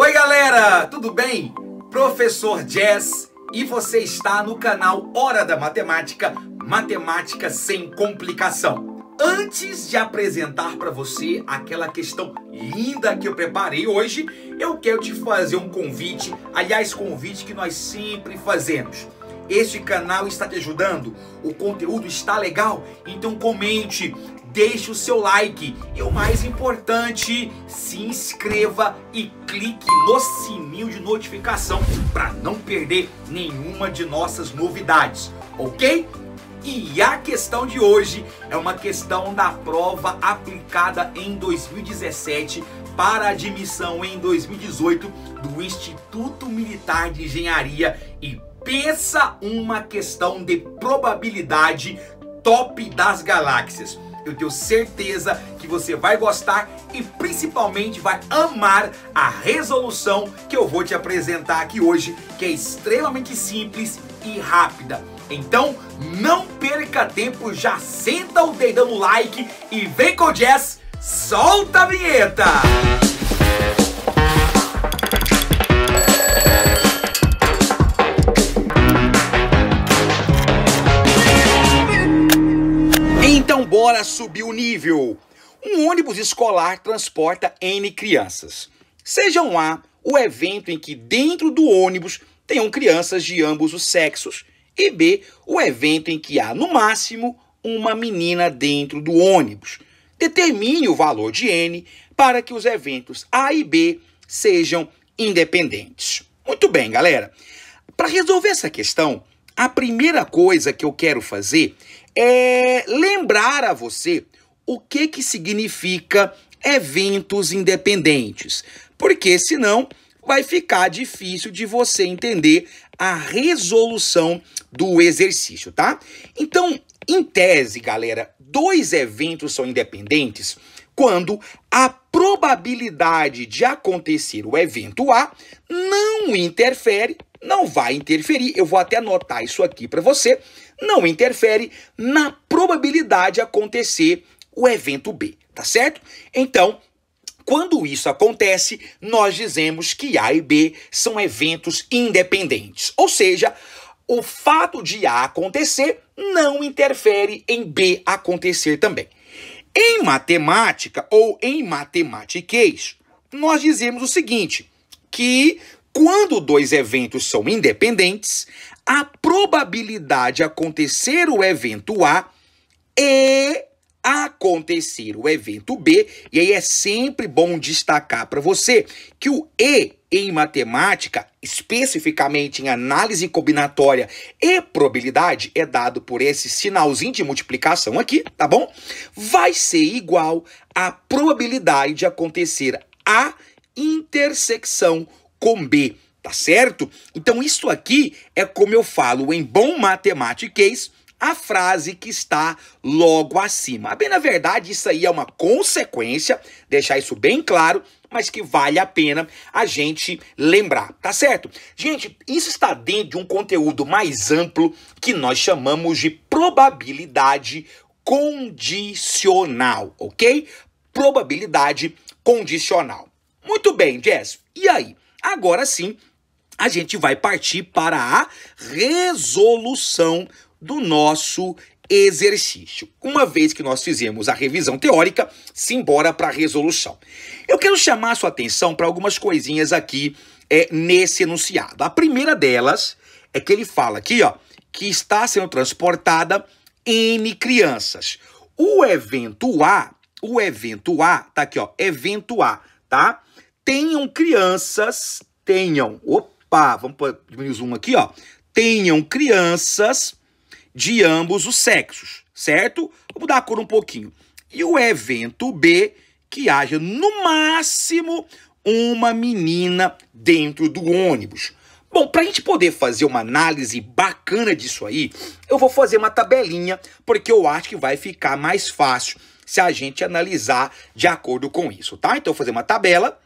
Oi, galera, tudo bem? Professor Jazz e você está no canal Hora da Matemática, Matemática sem complicação. Antes de apresentar para você aquela questão linda que eu preparei hoje, eu quero te fazer um convite, aliás, convite que nós sempre fazemos. Este canal está te ajudando? O conteúdo está legal? Então comente, deixe o seu like e o mais importante, se inscreva e clique no sininho de notificação para não perder nenhuma de nossas novidades, ok? E a questão de hoje é uma questão da prova aplicada em 2017 para admissão em 2018 do Instituto Militar de Engenharia e pensa uma questão de probabilidade top das galáxias. Eu tenho certeza que você vai gostar e principalmente vai amar a resolução que eu vou te apresentar aqui hoje, que é extremamente simples e rápida. Então, não perca tempo, já senta o dedão no like e vem com o Jazz, solta a vinheta! Música Bora subir o nível! Um ônibus escolar transporta N crianças. Sejam A o evento em que dentro do ônibus tenham crianças de ambos os sexos, e B o evento em que há, no máximo, uma menina dentro do ônibus. Determine o valor de N para que os eventos A e B sejam independentes. Muito bem, galera. Para resolver essa questão, a primeira coisa que eu quero fazer é lembrar a você o que, que significa eventos independentes, porque senão vai ficar difícil de você entender a resolução do exercício, tá? Então, em tese, galera, dois eventos são independentes quando a probabilidade de acontecer o evento A não interfere, não vai interferir. Eu vou até anotar isso aqui para você não interfere na probabilidade de acontecer o evento B, tá certo? Então, quando isso acontece, nós dizemos que A e B são eventos independentes, ou seja, o fato de A acontecer não interfere em B acontecer também. Em matemática ou em matematiquês, nós dizemos o seguinte: que quando dois eventos são independentes, a probabilidade de acontecer o evento A e acontecer o evento B. E aí é sempre bom destacar para você que o E em matemática, especificamente em análise combinatória e probabilidade, é dado por esse sinalzinho de multiplicação aqui, tá bom? Vai ser igual à probabilidade de acontecer a intersecção com B tá certo? Então isso aqui é como eu falo em bom matematiquês, a frase que está logo acima. Bem, na verdade, isso aí é uma consequência, deixar isso bem claro, mas que vale a pena a gente lembrar, tá certo? Gente, isso está dentro de um conteúdo mais amplo que nós chamamos de probabilidade condicional, ok? Probabilidade condicional. Muito bem, Jess. E aí? Agora sim, a gente vai partir para a resolução do nosso exercício. Uma vez que nós fizemos a revisão teórica, simbora para a resolução. Eu quero chamar sua atenção para algumas coisinhas aqui é, nesse enunciado. A primeira delas é que ele fala aqui, ó, que está sendo transportada N crianças. O evento A, o evento A, tá aqui, ó, evento A, tá? Tenham crianças, tenham, opa, pá, vamos diminuir zoom aqui, ó. Tenham crianças de ambos os sexos, certo? Vou mudar a cor um pouquinho. E o evento B, que haja no máximo uma menina dentro do ônibus. Bom, para a gente poder fazer uma análise bacana disso aí, eu vou fazer uma tabelinha, porque eu acho que vai ficar mais fácil se a gente analisar de acordo com isso, tá? Então, eu vou fazer uma tabela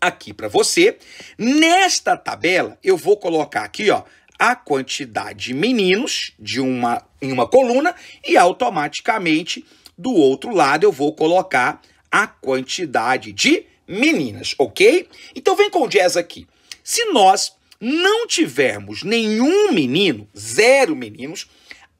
aqui para você. Nesta tabela, eu vou colocar aqui, ó, a quantidade de meninos de uma, em uma coluna e automaticamente do outro lado eu vou colocar a quantidade de meninas, ok? Então vem com o jazz aqui. Se nós não tivermos nenhum menino, zero meninos,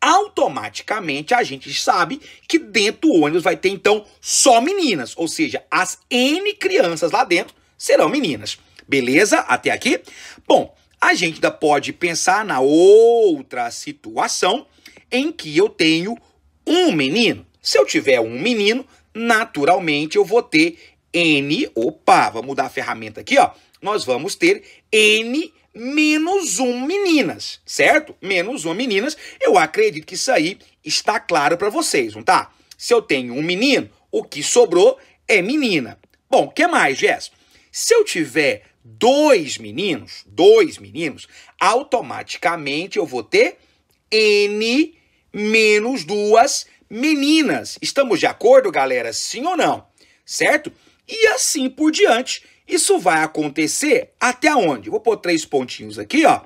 automaticamente a gente sabe que dentro do ônibus vai ter então só meninas, ou seja, as N crianças lá dentro serão meninas. Beleza? Até aqui? Bom, a gente ainda pode pensar na outra situação em que eu tenho um menino. Se eu tiver um menino, naturalmente eu vou ter N, opa, vamos mudar a ferramenta aqui, ó. Nós vamos ter N menos um meninas, certo? Menos um meninas. Eu acredito que isso aí está claro para vocês, não tá? Se eu tenho um menino, o que sobrou é menina. Bom, o que mais, Jéssica? Se eu tiver dois meninos, dois meninos, automaticamente eu vou ter N menos duas meninas. Estamos de acordo, galera? Sim ou não? Certo? E assim por diante. Isso vai acontecer até onde? Vou pôr três pontinhos aqui, ó,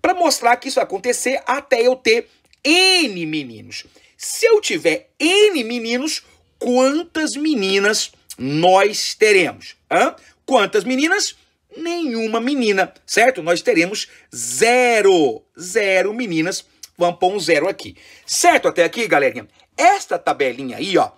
para mostrar que isso vai acontecer até eu ter N meninos. Se eu tiver N meninos, quantas meninas nós teremos. Hã? Quantas meninas? Nenhuma menina, certo? Nós teremos zero. Zero meninas. Vamos pôr um zero aqui. Certo até aqui, galerinha? Esta tabelinha aí, ó.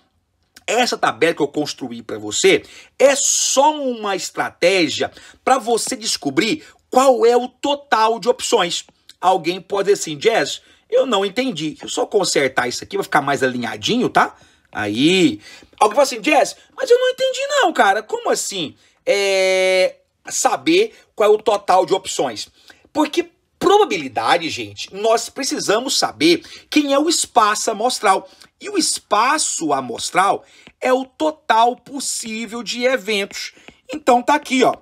Essa tabela que eu construí para você é só uma estratégia para você descobrir qual é o total de opções. Alguém pode dizer assim, Jazz, eu não entendi. Eu só consertar isso aqui, vai ficar mais alinhadinho, tá? Aí, alguém fala assim, Jess, mas eu não entendi não, cara. Como assim? É... Saber qual é o total de opções. Porque probabilidade, gente, nós precisamos saber quem é o espaço amostral. E o espaço amostral é o total possível de eventos. Então tá aqui, ó.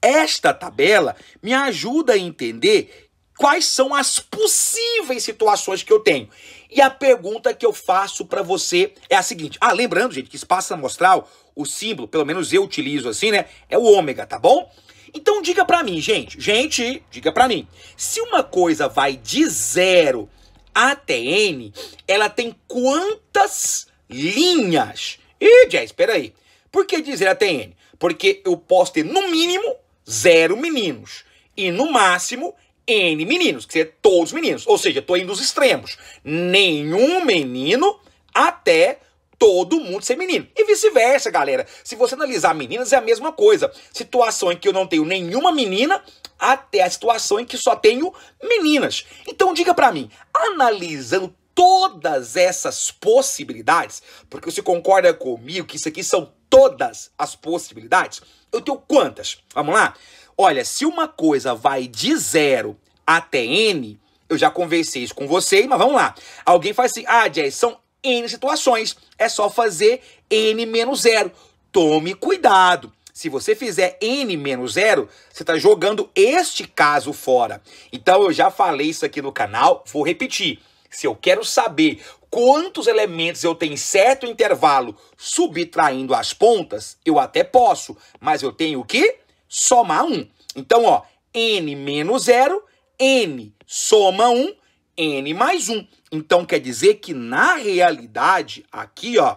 Esta tabela me ajuda a entender quais são as possíveis situações que eu tenho. E a pergunta que eu faço para você é a seguinte: ah, lembrando, gente, que espaço amostral, o símbolo, pelo menos eu utilizo assim, né? É o ômega, tá bom? Então diga para mim, gente, gente, diga para mim, se uma coisa vai de zero até n, ela tem quantas linhas? Ih, Jess, espera aí. Por que de zero até n? Porque eu posso ter no mínimo zero meninos e no máximo N meninos, que ser todos meninos. Ou seja, estou indo dos extremos. Nenhum menino até todo mundo ser menino. E vice-versa, galera. Se você analisar meninas, é a mesma coisa. Situação em que eu não tenho nenhuma menina até a situação em que só tenho meninas. Então diga para mim, analisando todas essas possibilidades, porque você concorda comigo que isso aqui são todas as possibilidades, eu tenho quantas? Vamos lá? Olha, se uma coisa vai de zero até N, eu já conversei isso com você, mas vamos lá. Alguém faz assim, ah, Jess, são N situações, é só fazer N menos zero. Tome cuidado. Se você fizer N menos zero, você está jogando este caso fora. Então eu já falei isso aqui no canal, vou repetir. Se eu quero saber quantos elementos eu tenho em certo intervalo subtraindo as pontas, eu até posso, mas eu tenho que somar 1. Então, ó, n menos 0, n soma 1, n mais 1. Então, quer dizer que, na realidade, aqui, ó,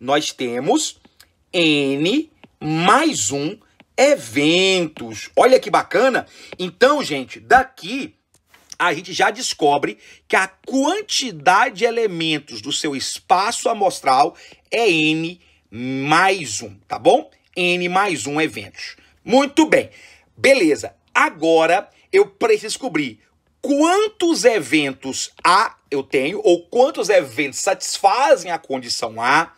nós temos n mais 1 eventos. Olha que bacana. Então, gente, daqui a gente já descobre que a quantidade de elementos do seu espaço amostral é n mais 1, tá bom? n mais 1 eventos. Muito bem. Beleza. Agora eu preciso descobrir quantos eventos A eu tenho, ou quantos eventos satisfazem a condição A,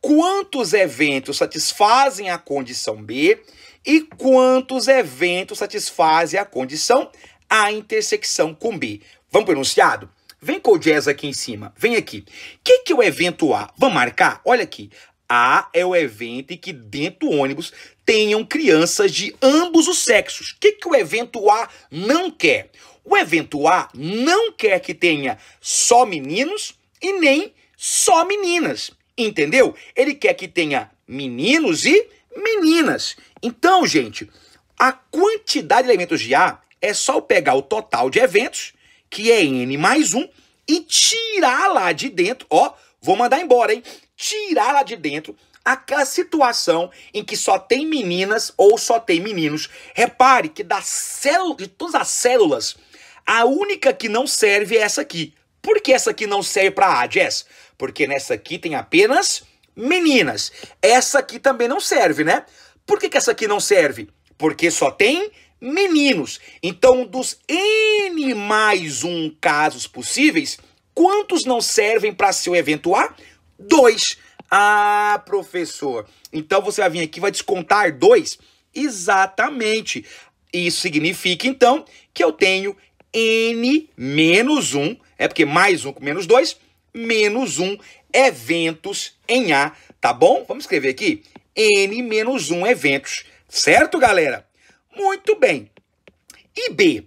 quantos eventos satisfazem a condição B e quantos eventos satisfazem a condição A intersecção com B. Vamos para o enunciado? Vem com o jazz aqui em cima, vem aqui. O que, que é o evento A? Vamos marcar? Olha aqui. A é o evento que dentro do ônibus tenham crianças de ambos os sexos. O que, que o evento A não quer? O evento A não quer que tenha só meninos e nem só meninas. Entendeu? Ele quer que tenha meninos e meninas. Então, gente, a quantidade de elementos de A é só pegar o total de eventos, que é N mais 1, e tirar lá de dentro, ó, vou mandar embora, hein? tirar lá de dentro aquela situação em que só tem meninas ou só tem meninos. Repare que da célula, de todas as células, a única que não serve é essa aqui. Por que essa aqui não serve para A, Jess? Porque nessa aqui tem apenas meninas. Essa aqui também não serve, né? Por que, que essa aqui não serve? Porque só tem meninos. Então, dos N mais um casos possíveis, quantos não servem para seu evento A? 2. Ah, professor, então você vai vir aqui e vai descontar 2? Exatamente. Isso significa, então, que eu tenho n menos 1, é porque mais 1 com menos 2, menos 1 eventos em A, tá bom? Vamos escrever aqui, n menos 1 eventos, certo, galera? Muito bem. E B,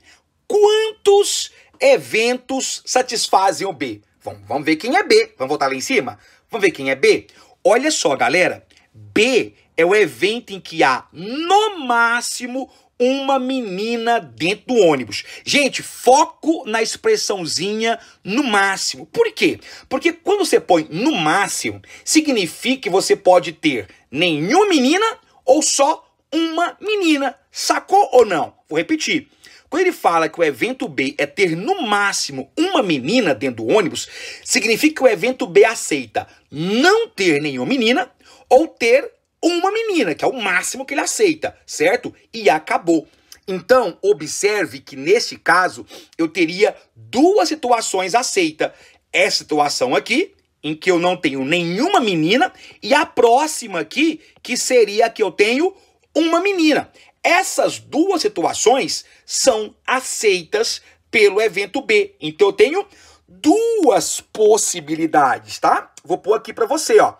quantos eventos satisfazem o B? Vamos, vamos ver quem é B. Vamos voltar lá em cima? Vamos ver quem é B? Olha só, galera. B é o evento em que há, no máximo, uma menina dentro do ônibus. Gente, foco na expressãozinha no máximo. Por quê? Porque quando você põe no máximo, significa que você pode ter nenhuma menina ou só uma menina. Sacou ou não? Vou repetir. Quando ele fala que o evento B é ter no máximo uma menina dentro do ônibus, significa que o evento B aceita não ter nenhuma menina ou ter uma menina, que é o máximo que ele aceita, certo? E acabou. Então, observe que neste caso eu teria duas situações aceita. Essa situação aqui, em que eu não tenho nenhuma menina, e a próxima aqui, que seria a que eu tenho uma menina. Essas duas situações são aceitas pelo evento B. Então eu tenho duas possibilidades, tá? Vou pôr aqui para você, ó.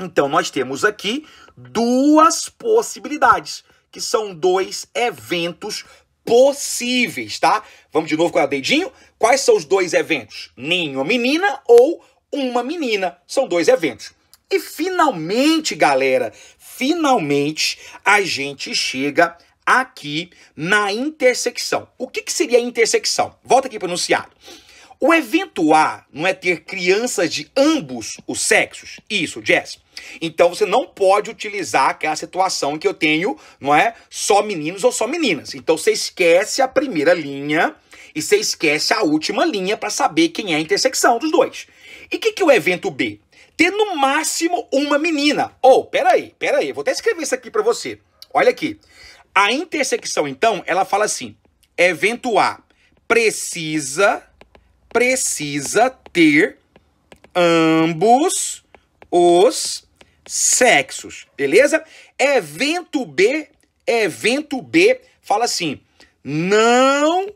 Então nós temos aqui duas possibilidades, que são dois eventos possíveis, tá? Vamos de novo com o dedinho. Quais são os dois eventos? Nenhuma menina ou uma menina. São dois eventos. E finalmente, galera, finalmente a gente chega aqui na intersecção. O que, que seria a intersecção? Volta aqui para o enunciado. O evento A não é ter crianças de ambos os sexos? Isso, Jess. Então você não pode utilizar aquela situação em que eu tenho, não é? Só meninos ou só meninas. Então você esquece a primeira linha e você esquece a última linha para saber quem é a intersecção dos dois. E o que, que é o evento B? ter no máximo uma menina. Ou, oh, peraí, peraí, vou até escrever isso aqui para você. Olha aqui. A intersecção, então, ela fala assim: evento A precisa, precisa ter ambos os sexos, beleza? Evento B, evento B fala assim: não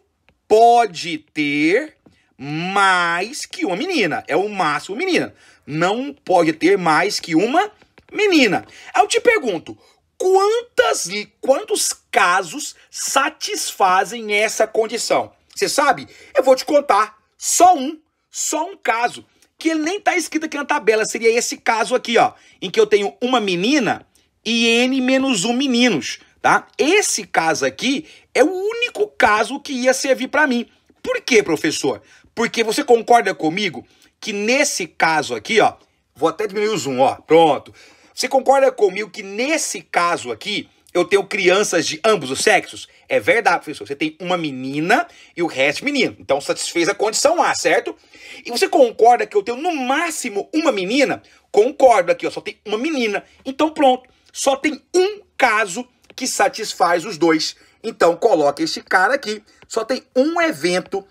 pode ter mais que uma menina. É o máximo menina. Não pode ter mais que uma menina. Eu te pergunto, quantas, quantos casos satisfazem essa condição? Você sabe? Eu vou te contar. Só um. Só um caso. Que ele nem tá escrito aqui na tabela. Seria esse caso aqui, ó. Em que eu tenho uma menina e N menos um meninos, tá? Esse caso aqui é o único caso que ia servir para mim. Por quê, professor? Porque você concorda comigo que nesse caso aqui, ó, vou até diminuir o zoom, ó, pronto. Você concorda comigo que nesse caso aqui, eu tenho crianças de ambos os sexos? É verdade, professor. Você tem uma menina e o resto menino. Então satisfez a condição A, certo? E você concorda que eu tenho no máximo uma menina? Concordo aqui, ó, só tem uma menina. Então pronto, só tem um caso que satisfaz os dois. Então coloca este cara aqui. Só tem um evento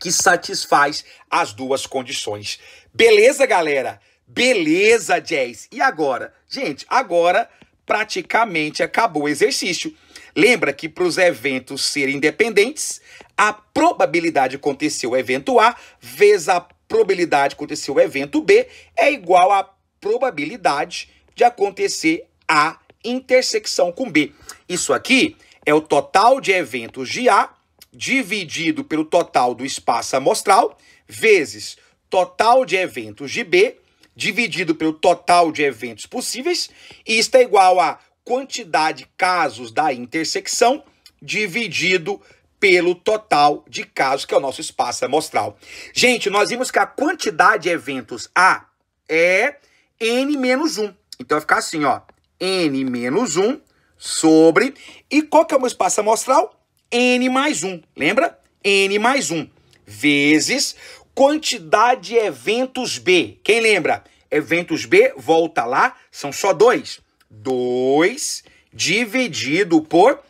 que satisfaz as duas condições. Beleza, galera? Beleza, Jazz. E agora? Gente, agora praticamente acabou o exercício. Lembra que para os eventos serem independentes, a probabilidade de acontecer o evento A vezes a probabilidade de acontecer o evento B é igual à probabilidade de acontecer A intersecção com B. Isso aqui é o total de eventos de A dividido pelo total do espaço amostral, vezes total de eventos de B, dividido pelo total de eventos possíveis, e está igual a quantidade de casos da intersecção dividido pelo total de casos, que é o nosso espaço amostral. Gente, nós vimos que a quantidade de eventos A é n menos 1. Então vai ficar assim, ó, n menos 1 sobre... E qual que é o meu espaço amostral? N mais 1. Lembra? N mais 1 vezes quantidade de eventos B. Quem lembra? Eventos B, volta lá, são só dois. 2 dividido por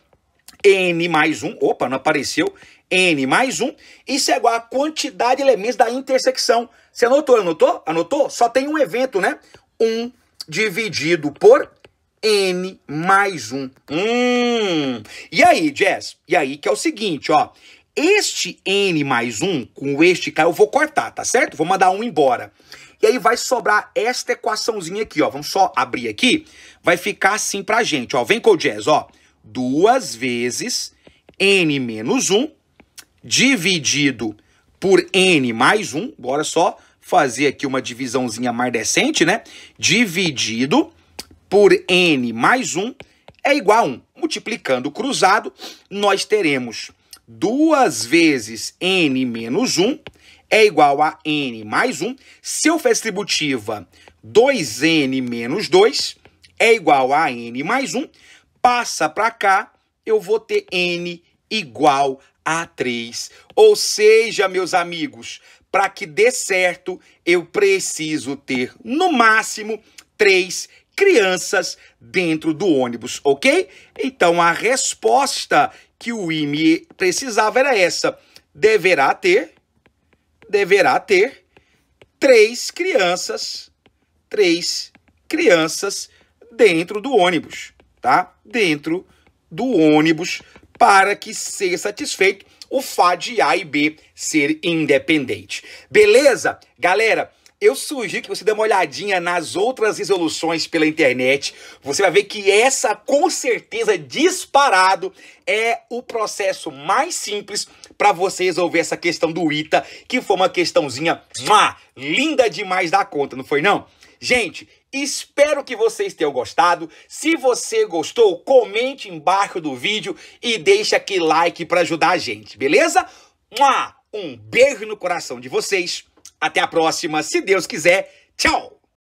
N mais 1. Opa, não apareceu. N mais 1. Isso é igual à quantidade de elementos da intersecção. Você anotou, anotou? Anotou? Só tem um evento, né? 1 dividido por N mais 1. Hum. E aí, Jess? E aí que é o seguinte, ó. Este N mais 1 com este K eu vou cortar, tá certo? Vou mandar um embora. E aí vai sobrar esta equaçãozinha aqui, ó. Vamos só abrir aqui. Vai ficar assim pra gente, ó. Vem com o Jazz, ó. Duas vezes N menos 1 dividido por N mais 1. Bora só fazer aqui uma divisãozinha mais decente, né? Dividido por n mais 1 é igual a 1. Multiplicando cruzado, nós teremos 2 vezes n menos 1 é igual a n mais 1. Se eu fizer distributiva 2n menos 2 é igual a n mais 1. Passa para cá, eu vou ter n igual a 3. Ou seja, meus amigos, para que dê certo, eu preciso ter no máximo 3 crianças dentro do ônibus, ok? Então a resposta que o IME precisava era essa: deverá ter, deverá ter três crianças, três crianças dentro do ônibus, tá? Dentro do ônibus para que seja satisfeito o FAD A e B ser independente. Beleza? Galera, eu sugiro que você dê uma olhadinha nas outras resoluções pela internet. Você vai ver que essa, com certeza, disparado, é o processo mais simples para você resolver essa questão do ITA, que foi uma questãozinha mua, linda demais da conta, não foi não? Gente, espero que vocês tenham gostado. Se você gostou, comente embaixo do vídeo e deixa aquele like para ajudar a gente, beleza? Um beijo no coração de vocês. Até a próxima, se Deus quiser. Tchau!